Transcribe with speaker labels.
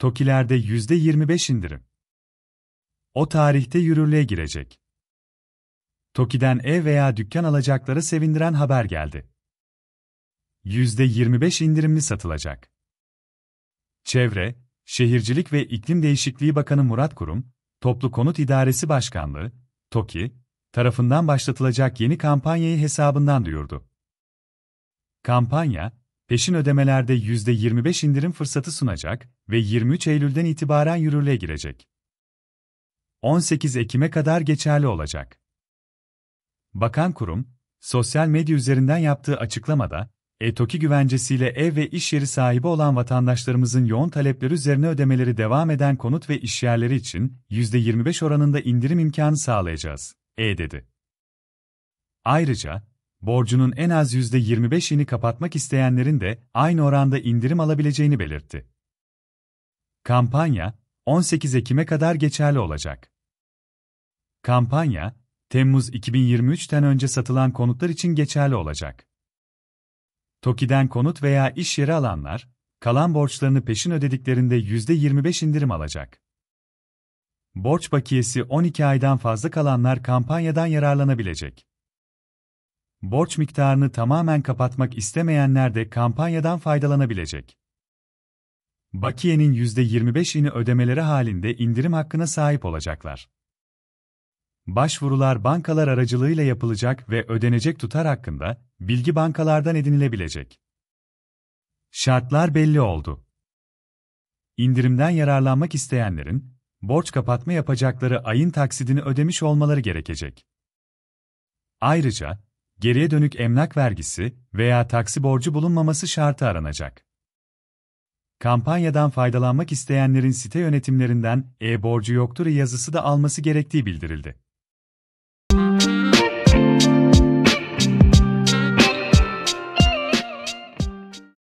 Speaker 1: Tokilerde yüzde %25 indirim. O tarihte yürürlüğe girecek. Toki'den ev veya dükkan alacakları sevindiren haber geldi. Yüzde %25 indirimli satılacak. Çevre, Şehircilik ve İklim Değişikliği Bakanı Murat Kurum, Toplu Konut İdaresi Başkanlığı, TOKİ, tarafından başlatılacak yeni kampanyayı hesabından duyurdu. Kampanya, peşin ödemelerde %25 indirim fırsatı sunacak ve 23 Eylül'den itibaren yürürlüğe girecek. 18 Ekim'e kadar geçerli olacak. Bakan kurum, sosyal medya üzerinden yaptığı açıklamada, e-TOKİ güvencesiyle ev ve iş yeri sahibi olan vatandaşlarımızın yoğun talepleri üzerine ödemeleri devam eden konut ve iş yerleri için %25 oranında indirim imkanı sağlayacağız, e dedi. Ayrıca, borcunun en az %25'ini kapatmak isteyenlerin de aynı oranda indirim alabileceğini belirtti. Kampanya, 18 Ekim'e kadar geçerli olacak. Kampanya, Temmuz 2023'ten önce satılan konutlar için geçerli olacak. Tokiden konut veya iş yeri alanlar, kalan borçlarını peşin ödediklerinde %25 indirim alacak. Borç bakiyesi 12 aydan fazla kalanlar kampanyadan yararlanabilecek borç miktarını tamamen kapatmak istemeyenler de kampanyadan faydalanabilecek. Bakiyenin %25'ini ödemeleri halinde indirim hakkına sahip olacaklar. Başvurular bankalar aracılığıyla yapılacak ve ödenecek tutar hakkında bilgi bankalardan edinilebilecek. Şartlar belli oldu. İndirimden yararlanmak isteyenlerin borç kapatma yapacakları ayın taksidini ödemiş olmaları gerekecek. Ayrıca geriye dönük emlak vergisi veya taksi borcu bulunmaması şartı aranacak. Kampanyadan faydalanmak isteyenlerin site yönetimlerinden e-borcu yoktur yazısı da alması gerektiği bildirildi.